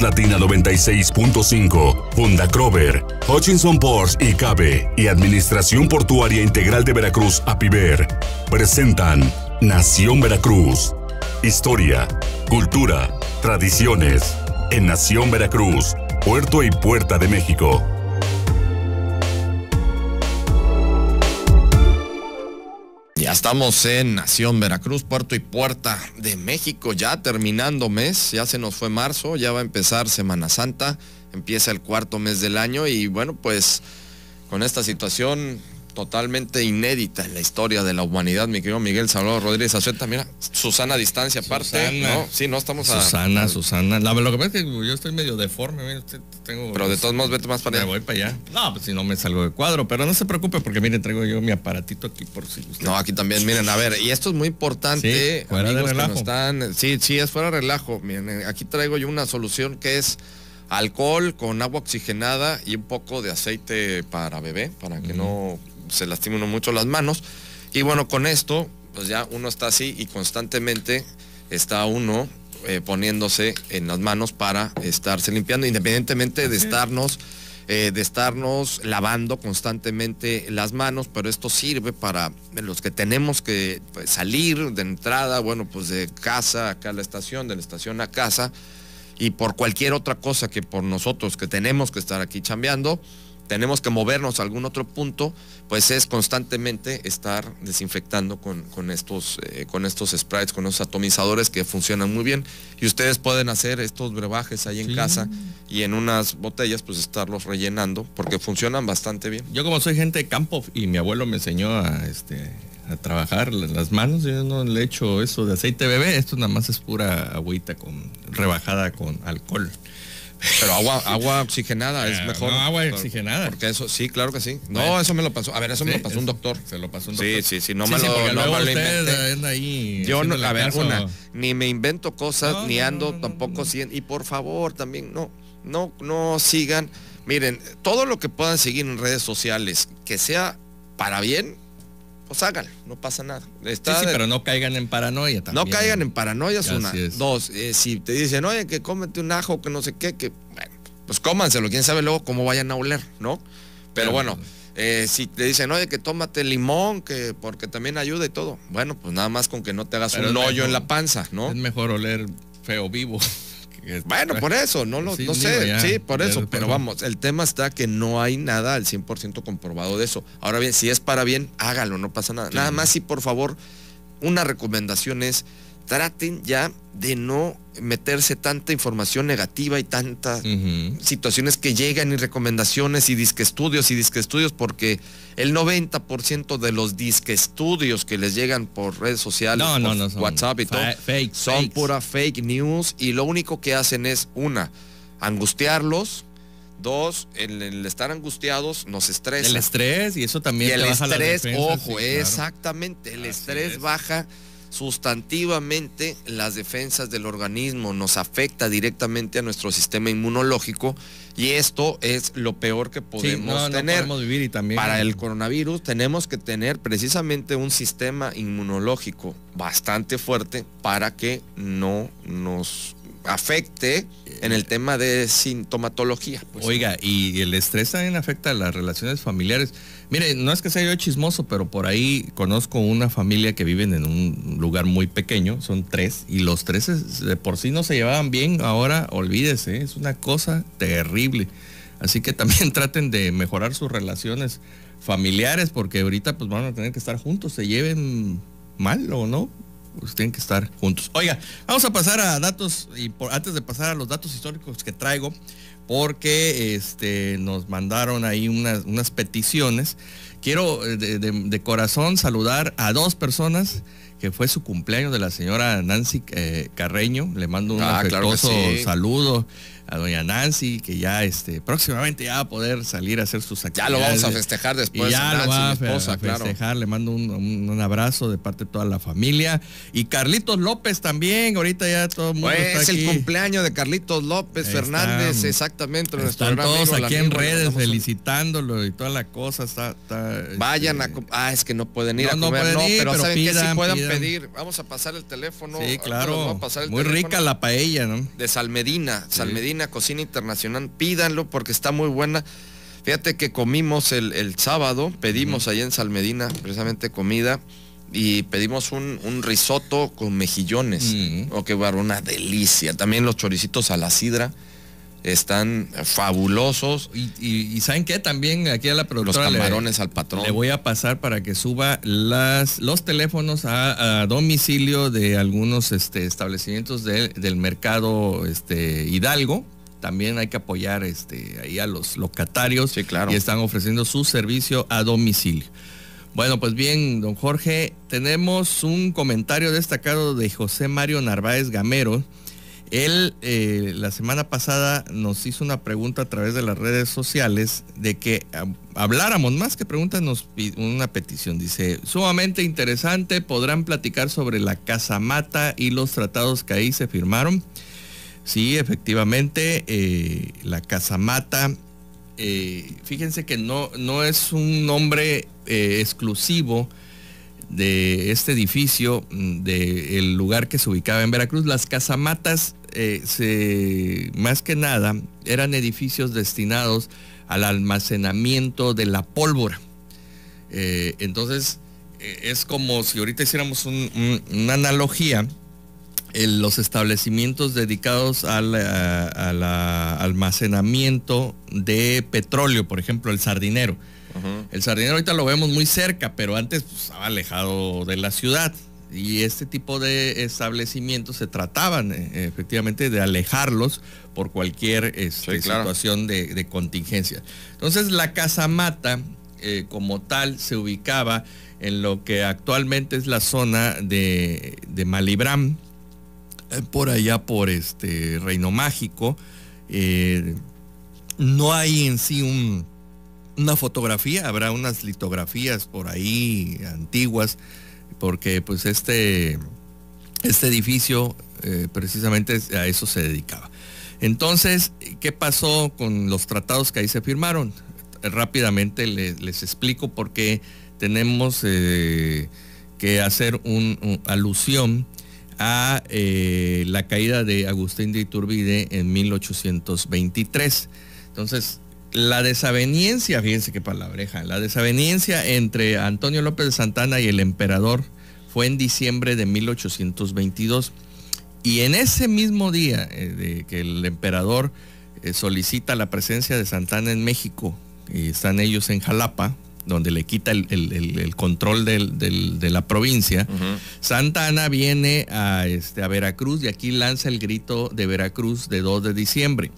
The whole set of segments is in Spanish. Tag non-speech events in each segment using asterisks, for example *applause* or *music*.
Latina 96.5, Funda Crover, Hutchinson Porsche y CABE y Administración Portuaria Integral de Veracruz, APIVER, presentan Nación Veracruz. Historia, cultura, tradiciones. En Nación Veracruz, puerto y puerta de México. estamos en Nación Veracruz, puerto y puerta de México, ya terminando mes, ya se nos fue marzo, ya va a empezar Semana Santa, empieza el cuarto mes del año y bueno, pues con esta situación totalmente inédita en la historia de la humanidad, mi querido Miguel Salvador Rodríguez Azueta. Mira, Susana distancia aparte. ¿no? Sí, no estamos a. Susana, Susana. La, lo que es que yo estoy medio deforme. tengo, pero de todos modos, vete más para allá. voy para allá. No, pues si no me salgo de cuadro. Pero no se preocupe porque, miren, traigo yo mi aparatito aquí por si usted... No, aquí también, miren, a ver. Y esto es muy importante. Sí, sí, sí, es fuera de relajo. Miren, eh, aquí traigo yo una solución que es alcohol con agua oxigenada y un poco de aceite para bebé, para que no se lastima uno mucho las manos. Y bueno, con esto, pues ya uno está así y constantemente está uno eh, poniéndose en las manos para estarse limpiando, independientemente de estarnos, eh, de estarnos lavando constantemente las manos, pero esto sirve para los que tenemos que pues, salir de entrada, bueno, pues de casa acá a la estación, de la estación a casa, y por cualquier otra cosa que por nosotros que tenemos que estar aquí chambeando, tenemos que movernos a algún otro punto, pues es constantemente estar desinfectando con, estos, eh, con estos sprites, con estos atomizadores que funcionan muy bien. Y ustedes pueden hacer estos brebajes ahí en casa y en unas botellas, pues estarlos rellenando, porque funcionan bastante bien. Yo como soy gente de campo y mi abuelo me enseñó a este a trabajar las manos, yo no le echo eso de aceite bebé, esto nada más es pura agüita con rebajada con alcohol. Pero agua, agua oxigenada es eh, mejor. No, agua oxigenada. Porque eso, sí, claro que sí. No, eso me lo pasó. A ver, eso me lo pasó un doctor. Se lo pasó un doctor. Sí, sí, sí. No me lo, no Yo no, a ver, ni me invento cosas, ni ando tampoco Y por favor, también, no, no, no sigan. Miren, todo lo que puedan seguir en redes sociales, que sea para bien, pues háganlo, no pasa nada. sí, pero no caigan en paranoia también. No caigan en paranoia, es una. Dos, eh, si te dicen, oye, que cómete un ajo, que no sé qué, que, bueno, pues cómanselo, quién sabe luego cómo vayan a oler, ¿no? Pero bueno, eh, si te dicen, oye, que tómate limón, que porque también ayuda y todo, bueno, pues nada más con que no te hagas un hoyo en la panza, ¿no? Es mejor oler feo vivo. Bueno, por eso, no lo sé, sí, por eso, pero vamos, el tema está que no hay nada al 100% comprobado de eso. Ahora bien, si es para bien, hágalo, no pasa nada. Nada más y por favor, una recomendación es traten ya de no meterse tanta información negativa y tantas situaciones que llegan y recomendaciones y disque estudios y disque estudios porque el 90% de los disque estudios que les llegan por redes sociales, no, no, no, WhatsApp y todo, son pura fake news y lo único que hacen es una, angustiarlos, Dos, el, el, estar angustiados nos estresa. El estrés y eso también. Y el estrés, ojo, exactamente, el estrés baja sustantivamente las defensas del organismo, nos afecta directamente a nuestro sistema inmunológico y esto es lo peor que podemos tener. también... Para el coronavirus tenemos que tener precisamente un sistema inmunológico bastante fuerte para que no nos afecte en el tema de sintomatología. Pues. Oiga, y el estrés también afecta a las relaciones familiares. Mire, no es que sea yo chismoso, pero por ahí conozco una familia que viven en un lugar muy pequeño, son tres, y los tres por sí no se llevaban bien, ahora olvídese, es una cosa terrible. Así que también *laughs* traten de mejorar sus relaciones familiares, porque ahorita pues van a tener que estar juntos, se lleven mal o no, tienen que estar juntos. Oiga, vamos a pasar a datos, y antes de pasar a los datos históricos que traigo, porque este, nos mandaron ahí unas, unas peticiones. Quiero eh, de, corazón saludar a dos personas que fue su cumpleaños de la señora Nancy eh, Carreño. Le mando un ah, afectuoso saludo a doña Nancy, que ya este, próximamente ya va a poder salir a hacer sus actividades. Ya lo vamos a festejar después. Y ya Nancy, lo va esposa, festejar. Le mando un, abrazo de parte de toda la familia. Y Carlitos López también, ahorita ya todo el mundo. Pues es el cumpleaños de Carlitos López Fernández, exactamente. Están todos aquí en redes felicitándolo y toda la cosa. está vayan este, a ah, es que no pueden ir a comer, no, pero, saben que si puedan pedir. Vamos a pasar el teléfono. claro. A pasar el muy rica la paella, ¿no? De Salmedina, Salmedina Cocina Internacional. Pídanlo porque está muy buena. Fíjate que comimos el, sábado, pedimos ahí en Salmedina precisamente comida y pedimos un, un risotto con mejillones. Mm. o oh, que una delicia. También los choricitos a la sidra están fabulosos. Y, saben qué también aquí a la productora. Los camarones al patrón. Le voy a pasar para que suba las, los teléfonos a, domicilio de algunos este, establecimientos del mercado este, Hidalgo. También hay que apoyar este, ahí a los locatarios que claro. y están ofreciendo su servicio a domicilio. Bueno, pues bien, don Jorge, tenemos un comentario destacado de José Mario Narváez Gamero. Él eh, la semana pasada nos hizo una pregunta a través de las redes sociales de que ah, habláramos, más que preguntas, nos una petición. Dice, sumamente interesante, podrán platicar sobre la casamata y los tratados que ahí se firmaron. Sí, efectivamente, eh, la casamata, eh, fíjense que no, no, es un nombre eh, exclusivo de este edificio, mm, del lugar que se ubicaba en Veracruz. Las casamatas eh, se, más que nada eran edificios destinados al almacenamiento de la pólvora. Eh, entonces, eh, es como si ahorita hiciéramos una analogía, los establecimientos dedicados al almacenamiento de petróleo, por ejemplo, el sardinero. El sardinero ahorita lo vemos muy cerca, pero antes pues, estaba alejado de la ciudad y este tipo de establecimientos se trataban eh, efectivamente de alejarlos por cualquier este, situación de, contingencia. Entonces la Casa Mata eh, como tal se ubicaba en lo que actualmente es la zona de, de Malibram, eh, por allá por este Reino Mágico. no hay en sí una fotografía, habrá unas litografías por ahí antiguas porque pues este, este edificio eh, precisamente a eso se dedicaba. Entonces, ¿qué pasó con los tratados que ahí se firmaron? Rápidamente les, explico por qué tenemos eh, que hacer una alusión a eh, la caída de Agustín de Iturbide en 1823. Entonces, la desaveniencia, fíjense qué palabreja, la desaveniencia entre Antonio López de Santana y el emperador fue en diciembre de 1822. Y en ese mismo día eh, que el emperador eh, solicita la presencia de Santana en México, y están ellos en Jalapa, donde le quita el, control de la provincia, Santana viene este, a Veracruz y aquí lanza el grito de Veracruz de 2 de diciembre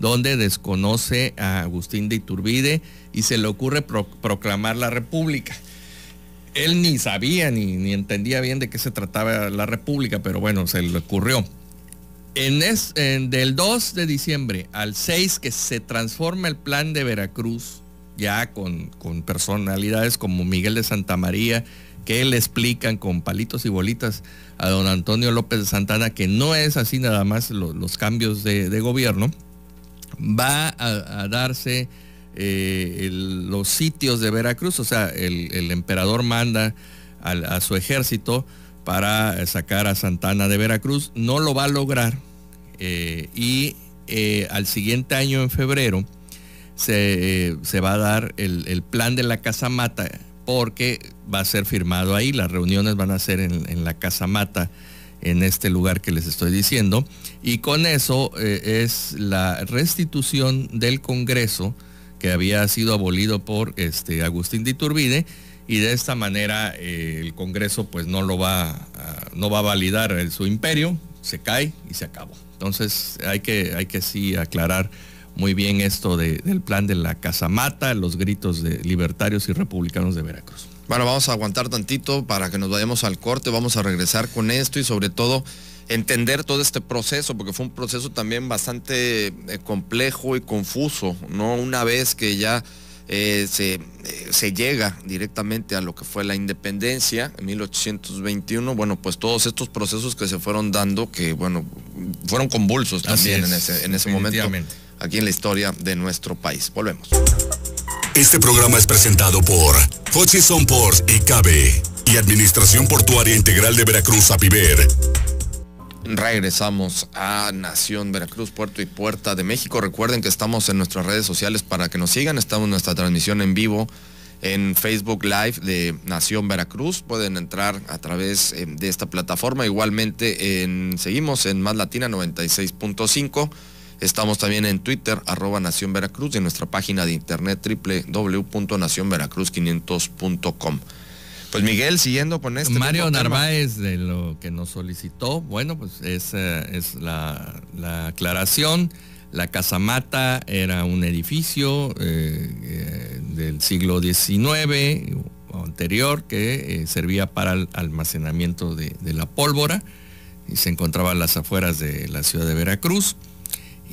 donde desconoce a Agustín de Iturbide y se le ocurre proclamar la República. Él ni sabía ni, entendía bien de qué se trataba la República, pero bueno, se le ocurrió. En del 2 de diciembre al 6 que se transforma el plan de Veracruz, ya con, personalidades como Miguel de Santa María, que le explican con palitos y bolitas a don Antonio López de Santana que no es así nada más los, cambios de, gobierno va a, darse eh, los sitios de Veracruz, o sea, el, emperador manda a, su ejército para sacar a Santana de Veracruz, no lo va a lograr eh, y eh, al siguiente año, en febrero, se, va a dar el, plan de la Casa Mata, porque va a ser firmado ahí, las reuniones van a ser en, en la Casa Mata en este lugar que les estoy diciendo. Y con eso eh, es la restitución del Congreso que había sido abolido por este, Agustín de Iturbide y de esta manera eh, el Congreso pues no lo va a, no va a validar su imperio, se cae y se acabó. Entonces hay que, hay que sí aclarar muy bien esto del plan de la casamata, los gritos de libertarios y republicanos de Veracruz. Bueno, vamos a aguantar tantito para que nos vayamos al corte, vamos a regresar con esto y sobre todo entender todo este proceso, porque fue un proceso también bastante eh, complejo y confuso, ¿no? Una vez que ya eh, eh, se, llega directamente a lo que fue la independencia en 1821, bueno, pues todos estos procesos que se fueron dando, que bueno, fueron convulsos también en ese, en ese momento aquí en la historia de nuestro país. Volvemos. Este programa es presentado por y y Administración Portuaria Integral de Veracruz, APIVER. Regresamos a Nación Veracruz, Puerto y Puerta de México. Recuerden que estamos en nuestras redes sociales para que nos sigan. Estamos en nuestra transmisión en vivo en Facebook Live de Nación Veracruz. Pueden entrar a través eh, de esta plataforma. Igualmente en, seguimos en Más Latina 96.5 Estamos también en Twitter, arroba Nación Veracruz, y en nuestra página de internet www.nacionveracruz500.com. Pues Miguel, siguiendo con este. Mario Narváez, de lo que nos solicitó, bueno, pues esa es eh, la, aclaración. La casamata era un edificio eh, eh, del siglo XIX o anterior que servía para el almacenamiento de, de la pólvora y se encontraba a las afueras de la ciudad de Veracruz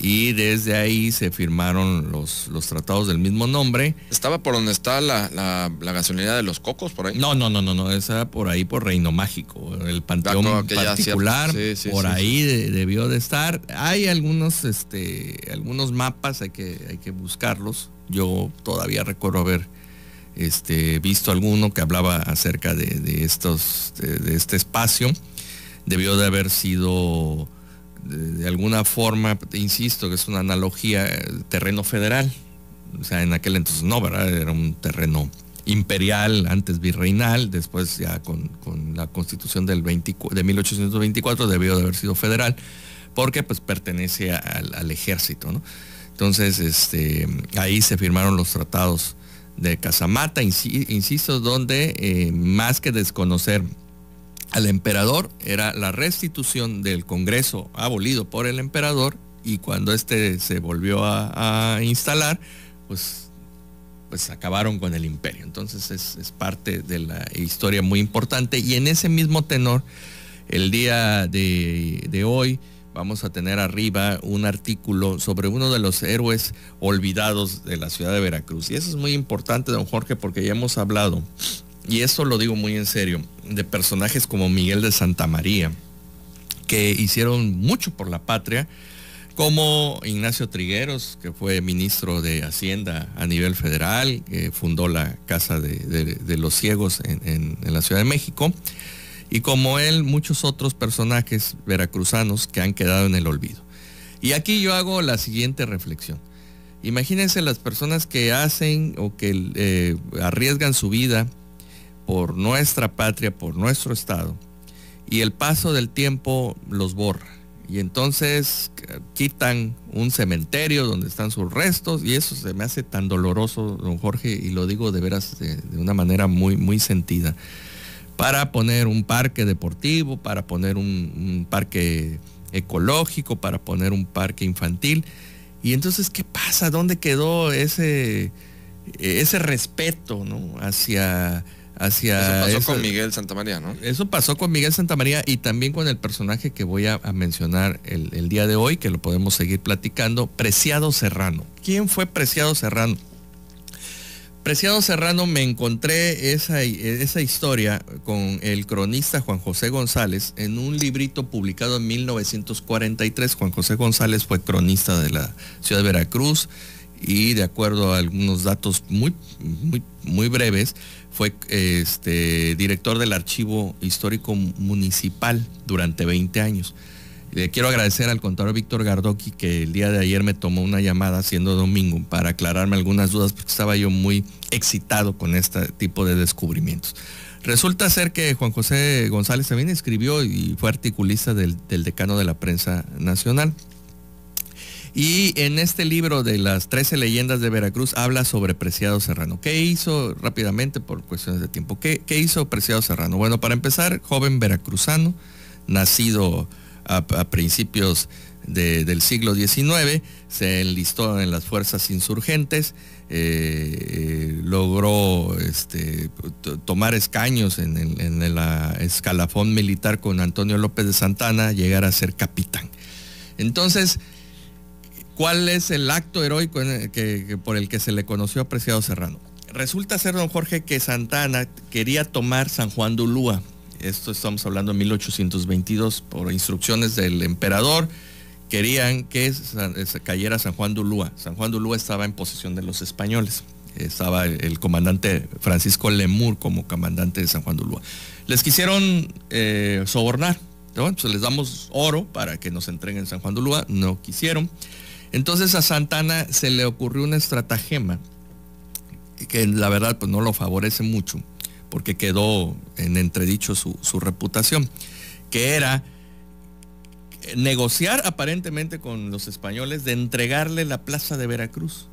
y desde ahí se firmaron los, los tratados del mismo nombre. ¿Estaba por donde está la, la, gasolinera de los cocos por ahí? No, no, no, no, no, esa por ahí por Reino Mágico, el panteón particular, por ahí debió de estar. Hay algunos, este, algunos mapas, hay que, hay que buscarlos. Yo todavía recuerdo haber este, visto alguno que hablaba acerca de, estos, de este espacio. Debió de haber sido de alguna forma, insisto, que es una analogía, eh, terreno federal. O sea, en aquel entonces no, ¿verdad? Era un terreno imperial, antes virreinal, después ya con, la constitución del de 1824 debió de haber sido federal, porque pues pertenece al, ejército, ¿no? Entonces, este, ahí se firmaron los tratados de Casamata, insisto, donde eh, más que desconocer al emperador era la restitución del Congreso abolido por el emperador y cuando este se volvió a, instalar, pues, pues acabaron con el imperio. Entonces es, es, parte de la historia muy importante y en ese mismo tenor, el día de, de hoy, vamos a tener arriba un artículo sobre uno de los héroes olvidados de la ciudad de Veracruz. Y eso es muy importante, don Jorge, porque ya hemos hablado y eso lo digo muy en serio, de personajes como Miguel de Santa María, que hicieron mucho por la patria, como Ignacio Trigueros, que fue ministro de Hacienda a nivel federal, que fundó la Casa de, los Ciegos en, la Ciudad de México, y como él, muchos otros personajes veracruzanos que han quedado en el olvido. Y aquí yo hago la siguiente reflexión. Imagínense las personas que hacen o que eh, arriesgan su vida por nuestra patria, por nuestro Estado, y el paso del tiempo los borra. Y entonces eh, quitan un cementerio donde están sus restos y eso se me hace tan doloroso, don Jorge, y lo digo de veras de, una manera muy, muy sentida. Para poner un parque deportivo, para poner un, parque ecológico, para poner un parque infantil. Y entonces, ¿qué pasa? ¿Dónde quedó ese, ese respeto ¿no? hacia eso pasó con Miguel Santamaría, ¿no? Eso pasó con Miguel Santamaría y también con el personaje que voy a, mencionar el, día de hoy, que lo podemos seguir platicando, Preciado Serrano. ¿Quién fue Preciado Serrano? Preciado Serrano me encontré esa, esa historia con el cronista Juan José González en un librito publicado en 1943. Juan José González fue cronista de la ciudad de Veracruz y de acuerdo a algunos datos muy, muy, muy breves, fue este, director del Archivo Histórico Municipal durante 20 años. Le quiero agradecer al contador Víctor Gardoqui que el día de ayer me tomó una llamada siendo domingo para aclararme algunas dudas porque estaba yo muy excitado con este tipo de descubrimientos. Resulta ser que Juan José González también escribió y fue articulista del decano de la prensa nacional. Y en este libro de las 13 leyendas de Veracruz habla sobre Preciado Serrano. ¿Qué hizo rápidamente por cuestiones de tiempo? ¿Qué, hizo Preciado Serrano? Bueno, para empezar, joven veracruzano, nacido a, principios del siglo XIX, se enlistó en las fuerzas insurgentes, eh, eh, logró este, tomar escaños en el, escalafón militar con Antonio López de Santana, llegar a ser capitán. Entonces, ¿Cuál es el acto heroico por el que se le conoció a Preciado Serrano? Resulta ser, don Jorge, que Santana quería tomar San Juan de Ulúa. Esto estamos hablando en 1822, por instrucciones del emperador, querían que eh, cayera San Juan de Ulúa. San Juan de Ulúa estaba en posesión de los españoles. Estaba el comandante Francisco Lemur como comandante de San Juan de Ulúa. Les quisieron eh, sobornar, Entonces les damos oro para que nos entreguen San Juan de Ulúa, no quisieron. Entonces a Santana se le ocurrió un estratagema que la verdad pues no lo favorece mucho porque quedó en entredicho su, reputación, que era negociar aparentemente con los españoles de entregarle la plaza de Veracruz.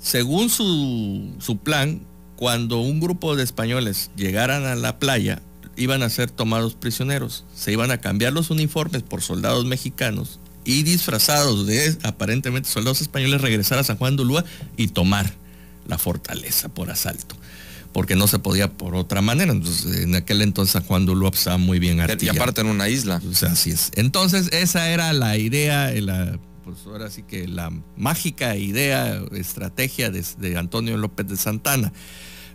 Según su plan, cuando un grupo de españoles llegaran a la playa, iban a ser tomados prisioneros. Se iban a cambiar los uniformes por soldados mexicanos y disfrazados de aparentemente soldados españoles regresar a San Juan de Ulúa y tomar la fortaleza por asalto porque no se podía por otra manera. Entonces, en aquel entonces San Juan de pues, estaba muy bien artillado. Y aparte en una isla. así es. Entonces, esa era la idea, la, pues ahora sí que la mágica idea, estrategia de, Antonio López de Santana.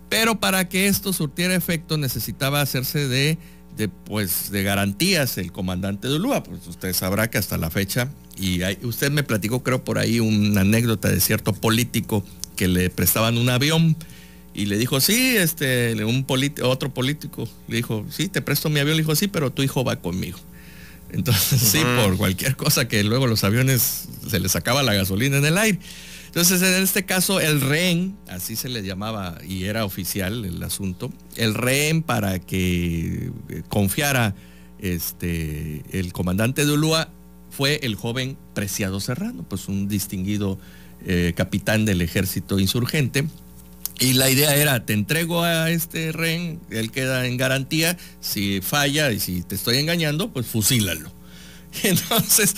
Pero para que esto surtiera efecto necesitaba hacerse de de, pues, de garantías el comandante de Ulúa, pues usted sabrá que hasta la fecha, y usted me platicó creo por ahí una anécdota de cierto político que le prestaban un avión y le dijo, sí, este, un otro político le dijo, sí, te presto mi avión, le dijo, sí, pero tu hijo va conmigo. Entonces, *laughs* sí, por cualquier cosa que luego los aviones se les sacaba la gasolina en el aire. Entonces, en este caso, el rehén, así se le llamaba y era oficial el asunto, el rehén para que eh, confiara este, el comandante de Ulúa fue el joven Preciado Serrano, pues un distinguido eh, capitán del ejército insurgente. Y la idea era, te entrego a este rehén, él queda en garantía, si falla y si te estoy engañando, pues fusílalo. *laughs* Entonces,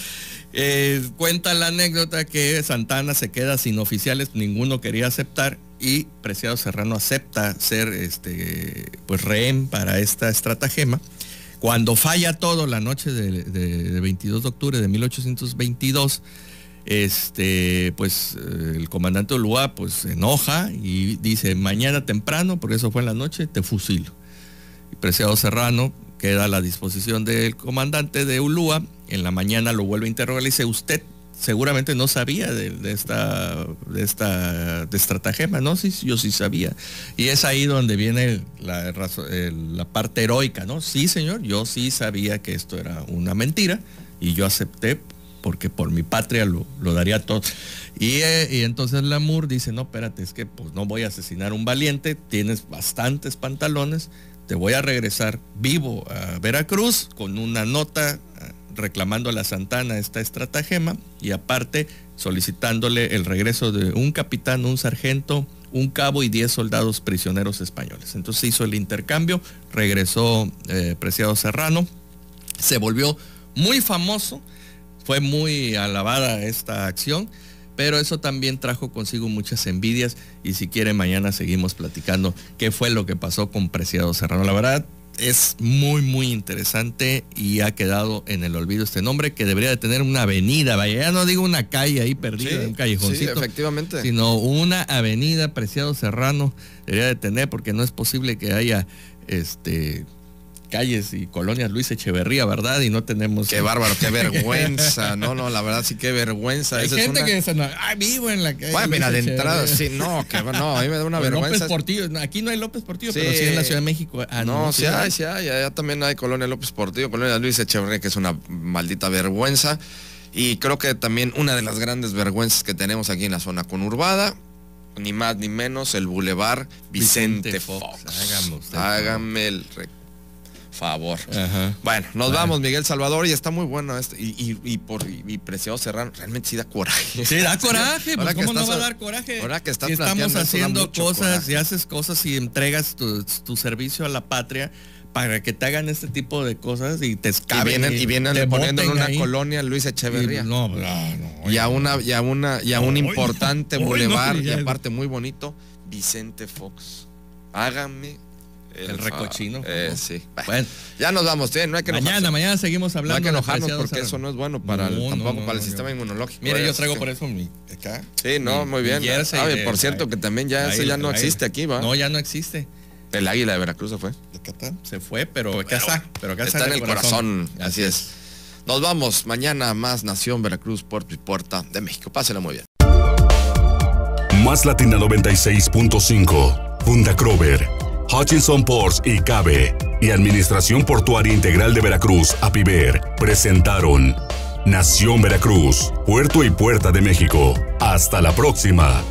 eh, cuenta la anécdota que Santana se queda sin oficiales, ninguno quería aceptar y Preciado Serrano acepta ser este, pues rehén para esta estratagema. Cuando falla todo la noche de, 22 de octubre de 1822, este, pues eh, el comandante Ulúa pues se enoja y dice, mañana temprano, porque eso fue en la noche, te fusilo. Y Preciado Serrano queda a la disposición del comandante de Ulúa. En la mañana lo vuelve a interrogar y dice, usted seguramente no sabía de, esta, de esta de estratagema, ¿no? Sí, yo sí sabía. Y es ahí donde viene la, la parte heroica, ¿no? Sí, señor, yo sí sabía que esto era una mentira y yo acepté porque por mi patria lo, daría todo. Y, eh, y, entonces Lamour dice, no, espérate, es que pues no voy a asesinar a un valiente, tienes bastantes pantalones, te voy a regresar vivo a Veracruz con una nota ah, reclamando a la Santana esta estratagema y aparte solicitándole el regreso de un capitán, un sargento, un cabo y 10 soldados prisioneros españoles. Entonces hizo el intercambio, regresó eh, Preciado Serrano, se volvió muy famoso fue muy alabada esta acción, pero eso también trajo consigo muchas envidias y si quiere mañana seguimos platicando qué fue lo que pasó con Preciado Serrano. La verdad es muy muy interesante y ha quedado en el olvido este nombre que debería de tener una avenida, vaya, ya no digo una calle ahí perdida, un callejoncito, efectivamente. sino una avenida Preciado Serrano debería de tener porque no es posible que haya este calles y colonias Luis Echeverría, ¿verdad? Y no tenemos... Qué bárbaro, qué *laughs* vergüenza. No, no, la verdad sí, qué vergüenza. Hay gente que dice, no, ah, vivo en la calle. Bueno, mira, de entrada, sí, no, que, no, a mí me da una *laughs* vergüenza. López Portillo, aquí no hay López Portillo, pero sí en la Ciudad de México. Ah, no, sí hay, sí hay, allá también hay colonia López Portillo, colonia Luis Echeverría, que es una maldita vergüenza. Y creo que también una de las grandes vergüenzas que tenemos aquí en la zona conurbada, ni más ni menos, el Boulevard Vicente, Fox. Fox. Hágame el recuerdo favor. Bueno, nos vamos, Miguel Salvador, y está muy bueno esto. Y, y, por y, Preciado Serrano, realmente sí da coraje. Sí, da *laughs* coraje, pues, ¿cómo no va a dar coraje? Ahora que estás estamos haciendo cosas y haces cosas y entregas tu, servicio a la patria para que te hagan este tipo de cosas y te escapen. Y vienen, y vienen poniendo en una colonia Luis Echeverría. Y, a una, y a una, y a un importante bulevar, y aparte muy bonito, Vicente Fox. Hágame el, recochino. Eh, sí. Bueno, ya nos vamos, ¿eh? no hay que Mañana, mañana seguimos hablando. No hay que enojarnos porque eso no es bueno para el, tampoco para el sistema inmunológico. mire yo pues, traigo por eso mi acá. Sí, no, muy bien. Ah, por cierto, que también ya eso ya no existe aquí, ¿va? No, ya no existe. El águila de Veracruz se fue. ¿De Catán? Se fue, pero acá está. Pero está, en el corazón. Así es. Nos vamos mañana más Nación Veracruz, Puerto y Puerta de México. pásenlo muy bien. Más Latina 96.5. Funda Crover Hutchinson Ports y CABE y Administración Portuaria Integral de Veracruz, APIVER, presentaron Nación Veracruz, Puerto y Puerta de México. Hasta la próxima.